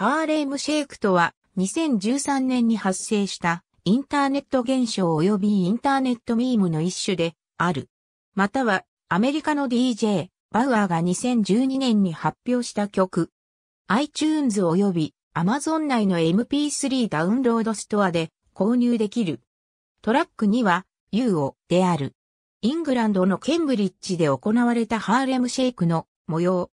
ハーレームシェイクとは2013年に発生したインターネット現象及びインターネットミームの一種である。またはアメリカの DJ バウアーが2012年に発表した曲。iTunes 及び Amazon 内の MP3 ダウンロードストアで購入できる。トラックには u をである。イングランドのケンブリッジで行われたハーレムシェイクの模様。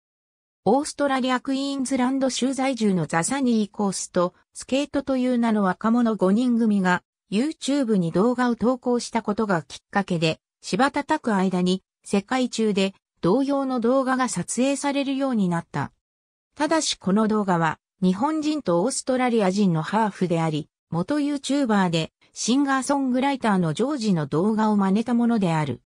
オーストラリアクイーンズランド州在住のザサニーコースと、スケートという名の若者5人組が、YouTube に動画を投稿したことがきっかけで、芝叩く間に、世界中で同様の動画が撮影されるようになった。ただしこの動画は、日本人とオーストラリア人のハーフであり、元 YouTuber で、シンガーソングライターのジョージの動画を真似たものである。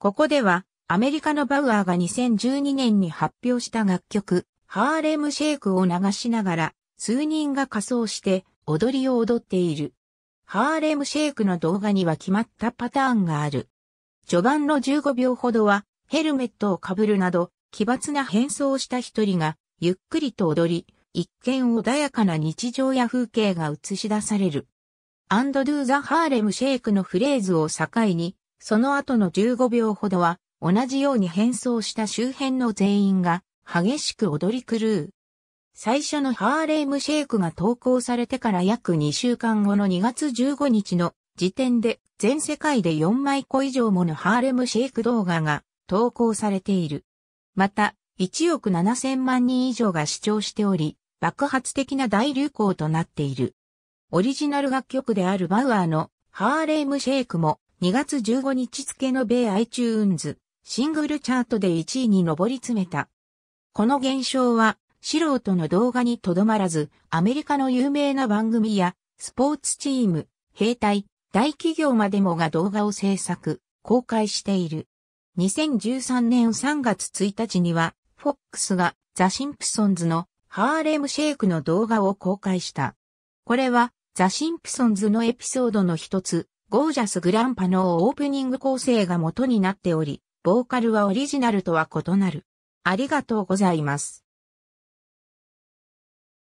ここでは、アメリカのバウアーが2012年に発表した楽曲、ハーレムシェイクを流しながら、数人が仮装して踊りを踊っている。ハーレムシェイクの動画には決まったパターンがある。序盤の15秒ほどは、ヘルメットをかぶるなど、奇抜な変装をした一人が、ゆっくりと踊り、一見穏やかな日常や風景が映し出される。and do the Harlem Shake のフレーズを境に、その後の15秒ほどは、同じように変装した周辺の全員が激しく踊り狂う。最初のハーレームシェイクが投稿されてから約2週間後の2月15日の時点で全世界で4枚個以上ものハーレムシェイク動画が投稿されている。また、1億7千万人以上が視聴しており、爆発的な大流行となっている。オリジナル楽曲であるバウアーのハーレームシェイクも2月15日付の米 iTunes シングルチャートで1位に上り詰めた。この現象は、素人の動画にとどまらず、アメリカの有名な番組や、スポーツチーム、兵隊、大企業までもが動画を制作、公開している。2013年3月1日には、FOX がザ・シンプソンズのハーレムシェイクの動画を公開した。これは、ザ・シンプソンズのエピソードの一つ、ゴージャス・グランパのオープニング構成が元になっており、ボーカルはオリジナルとは異なる。ありがとうございます。